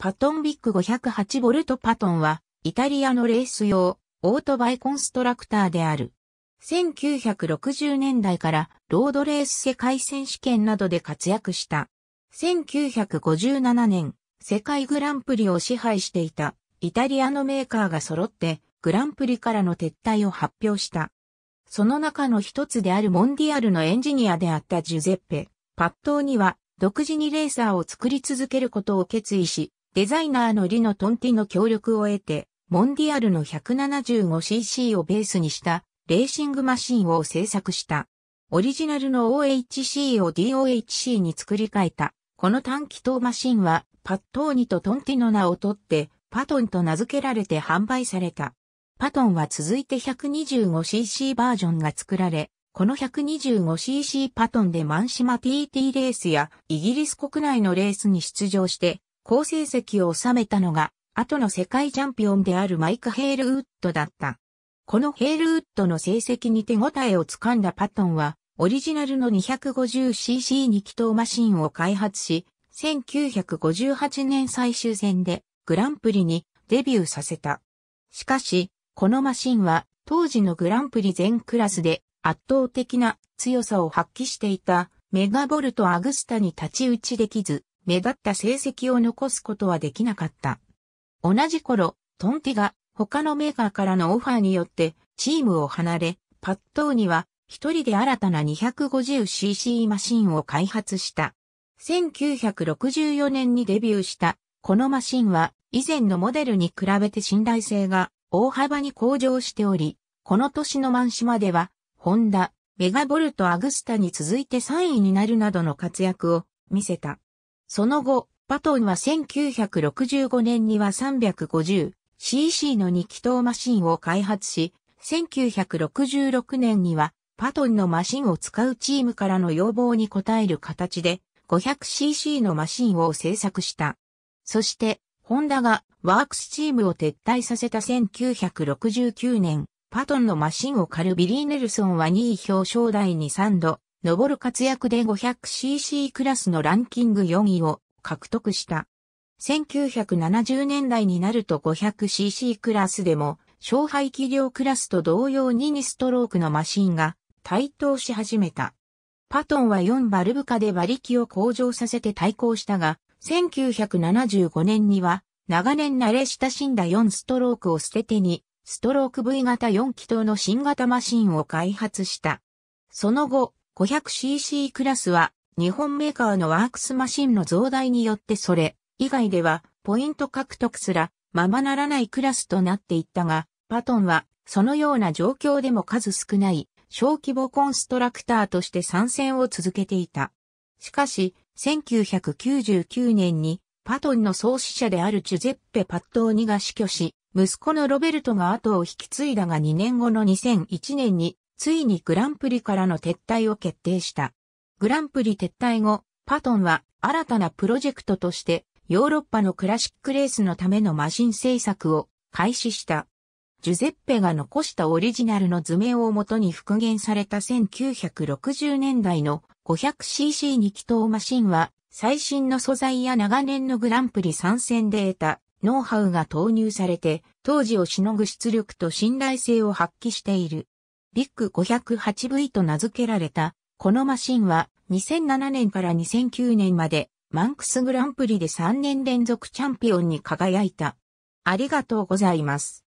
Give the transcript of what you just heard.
パトンビック5 0 8トパトンは、イタリアのレース用、オートバイコンストラクターである。1960年代からロードレース世界選手権などで活躍した。1957年、世界グランプリを支配していたイタリアのメーカーが揃ってグランプリからの撤退を発表した。その中の一つであるモンディアルのエンジニアであったジュゼッペ、パットーには独自にレーサーを作り続けることを決意し、デザイナーのリノ・トンティの協力を得て、モンディアルの 175cc をベースにしたレーシングマシンを製作した。オリジナルの OHC を DOHC に作り変えた。この短気筒マシンはパットーニとトンティの名を取ってパトンと名付けられて販売された。パトンは続いて 125cc バージョンが作られ、この 125cc パトンでマンシマ TT レースやイギリス国内のレースに出場して好成績を収めたのが、後の世界チャンピオンであるマイク・ヘールウッドだった。このヘールウッドの成績に手応えをつかんだパトンは、オリジナルの 250cc 2気筒マシンを開発し、1958年最終戦でグランプリにデビューさせた。しかし、このマシンは当時のグランプリ全クラスで圧倒的な強さを発揮していたメガボルト・アグスタに立ち打ちできず、目立った成績を残すことはできなかった。同じ頃、トンティが他のメーカーからのオファーによってチームを離れ、パットーニは一人で新たな 250cc マシンを開発した。1964年にデビューしたこのマシンは以前のモデルに比べて信頼性が大幅に向上しており、この年の満島では、ホンダ、メガボルトアグスタに続いて3位になるなどの活躍を見せた。その後、パトンは1965年には 350cc の2気筒マシンを開発し、1966年にはパトンのマシンを使うチームからの要望に応える形で 500cc のマシンを製作した。そして、ホンダがワークスチームを撤退させた1969年、パトンのマシンを狩るビリー・ネルソンは2位表彰台に3度上る活躍で 500cc クラスのランキング4位を獲得した。1970年代になると 500cc クラスでも、勝敗気量クラスと同様に2ストロークのマシンが台頭し始めた。パトンは4バルブ化で馬力を向上させて対抗したが、1975年には長年慣れ親しんだ4ストロークを捨ててに、ストローク V 型4気筒の新型マシンを開発した。その後、500cc クラスは日本メーカーのワークスマシンの増大によってそれ以外ではポイント獲得すらままならないクラスとなっていったが、パトンはそのような状況でも数少ない小規模コンストラクターとして参戦を続けていた。しかし、1999年にパトンの創始者であるジュゼッペ・パットーニが死去し、息子のロベルトが後を引き継いだが2年後の2001年についにグランプリからの撤退を決定した。グランプリ撤退後、パトンは新たなプロジェクトとしてヨーロッパのクラシックレースのためのマシン製作を開始した。ジュゼッペが残したオリジナルの図面をもとに復元された1960年代の 500cc2 気筒マシンは最新の素材や長年のグランプリ参戦で得たノウハウが投入されて当時をしのぐ出力と信頼性を発揮している。ビッグ 508V と名付けられた、このマシンは2007年から2009年までマンクスグランプリで3年連続チャンピオンに輝いた。ありがとうございます。